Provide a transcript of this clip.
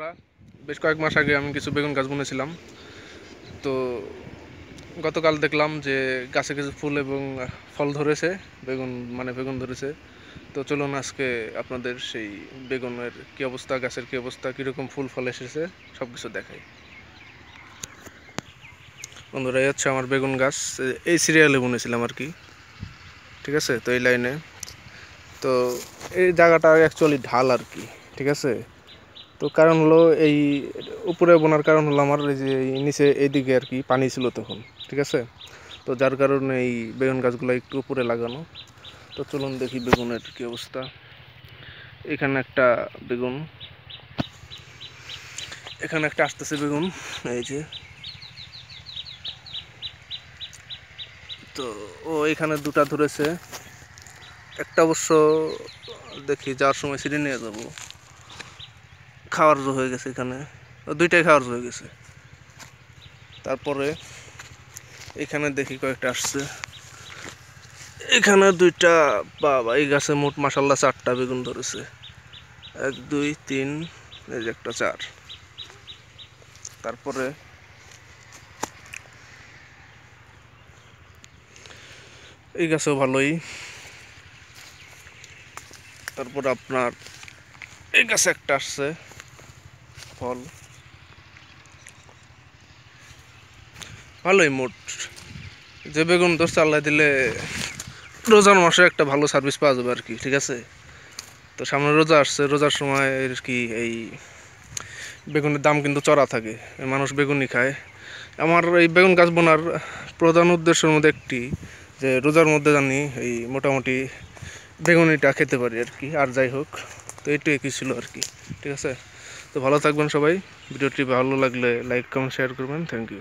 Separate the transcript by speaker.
Speaker 1: বন্ধুরা বেশ কয়েক মাস আগে আমি কিছু বেগুন গাছ বুনেছিলাম তো গতকাল দেখলাম যে গাছে কিছু ফুল এবং ফল ধরেছে বেগুন মানে বেগুন ধরেছে তো চলুন আজকে আপনাদের সেই বেগুনের কী অবস্থা গাছের কী অবস্থা কীরকম ফুল ফল এসেছে সব কিছু দেখাই বন্ধুরা এই হচ্ছে আমার বেগুন গাছ এই সিরিয়ালে বুনেছিলাম আর কি ঠিক আছে তো এই লাইনে তো এই জায়গাটা অ্যাকচুয়ালি ঢাল আর কি ঠিক আছে তো কারণ হলো এই উপরে বোনার কারণ হলো আমার এই যে নিচে এইদিকে আর কি পানি ছিল তখন ঠিক আছে তো যার কারণে এই বেগুন গাছগুলো একটু উপরে লাগানো তো চলুন দেখি বেগুনের কী অবস্থা এখানে একটা বেগুন এখানে একটা আসতেছে বেগুন এই যে তো ও এখানে দুটা ধরেছে একটা অবশ্য দেখি যাওয়ার সময় সিঁড়ি নিয়ে যাবো খাওয়ার জো হয়ে গেছে এখানে দুইটাই খাওয়ার জো হয়ে গেছে তারপরে এখানে দেখি কয়েকটা আসছে এখানে দুইটা বাবা এই গাছে মোট মাসাল্লা চারটা বেগুন ধরেছে এক দুই তিন এই যে একটা চার তারপরে এই গাছেও ভালোই তারপর আপনার এই গাছে একটা আসছে ফল ভালোই মোট যে বেগুন তোর চাল্লা দিলে রোজার মাসে একটা ভালো সার্ভিস পাওয়া যাবে আর কি ঠিক আছে তো সামনে রোজা আসছে রোজার সময় আর কি এই বেগুনের দাম কিন্তু চড়া থাকে মানুষ বেগুনই খায় আমার এই বেগুন গাছ বোনার প্রধান উদ্দেশ্যের মধ্যে একটি যে রোজার মধ্যে জানি এই মোটামুটি বেগুনিটা খেতে পারি আর কি আর যাই হোক তো এইটুকু ছিল আর কি ঠিক আছে তো ভালো থাকবেন সবাই ভিডিওটি ভালো লাগলে লাইক কমেন্ট শেয়ার করবেন থ্যাংক ইউ